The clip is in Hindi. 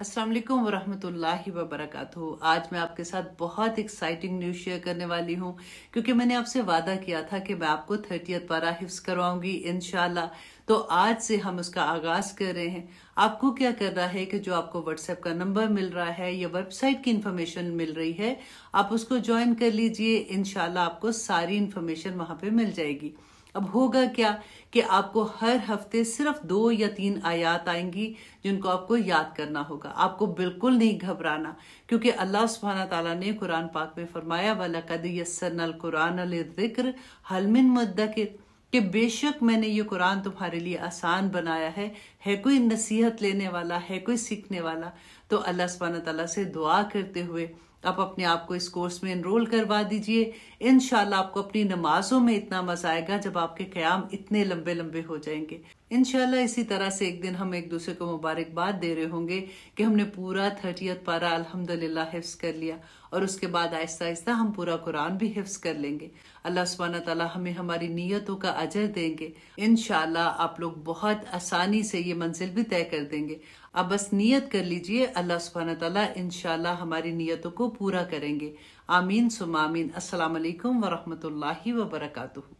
असलम वरहमल वरहमतुल्लाहि आज मैं आपके साथ बहुत एक्साइटिंग न्यूज़ शेयर करने वाली हूँ क्योंकि मैंने आपसे वादा किया था कि मैं आपको थर्टियत पारा हिफ्स करवाऊंगी इन तो आज से हम उसका आगाज कर रहे हैं आपको क्या कर रहा है कि जो आपको व्हाट्सएप का नंबर मिल रहा है या वेबसाइट की इन्फॉर्मेशन मिल रही है आप उसको ज्वाइन कर लीजिए इनशाला आपको सारी इन्फॉर्मेशन वहां पर मिल जाएगी अब होगा क्या कि आपको हर हफ्ते सिर्फ दो या तीन आयात आएंगी जिनको आपको याद करना होगा आपको बिल्कुल नहीं घबराना क्योंकि अल्लाह सुबहाना तला ने कुरान पाक में फरमाया वाला कद यसरनल कुरान जिक्र हलमिन मुद्दकिर कि बेशक मैंने ये कुरान तुम्हारे लिए आसान बनाया है है कोई नसीहत लेने वाला है कोई सीखने वाला तो अल्लाह सुबहाना तला से दुआ करते हुए आप अपने आप को इस कोर्स में इनरोल करवा दीजिए इनशाला आपको अपनी नमाजों में इतना मजा आएगा जब आपके क्याम इतने लंबे लंबे हो जाएंगे इनशाला इसी तरह से एक दिन हम एक दूसरे को मुबारकबाद दे रहे होंगे कि हमने पूरा थर्टियत पारा अल्हम्दुलिल्लाह हिफ्स कर लिया और उसके बाद आहिस्ता आहिस्ता हम पूरा कुरान भी हिफ्स कर लेंगे अल्लाह सुबहाना तला हमें हमारी नीयतों का अजर देंगे इनशाला आप लोग बहुत आसानी से ये मंजिल भी तय कर देंगे अब बस नीयत कर लीजिए अल्लाह सुबहाना तला इनशाला हमारी नीयतों को पूरा करेंगे आमीन सुमामीन अस्सलाम वरहमत व रहमतुल्लाहि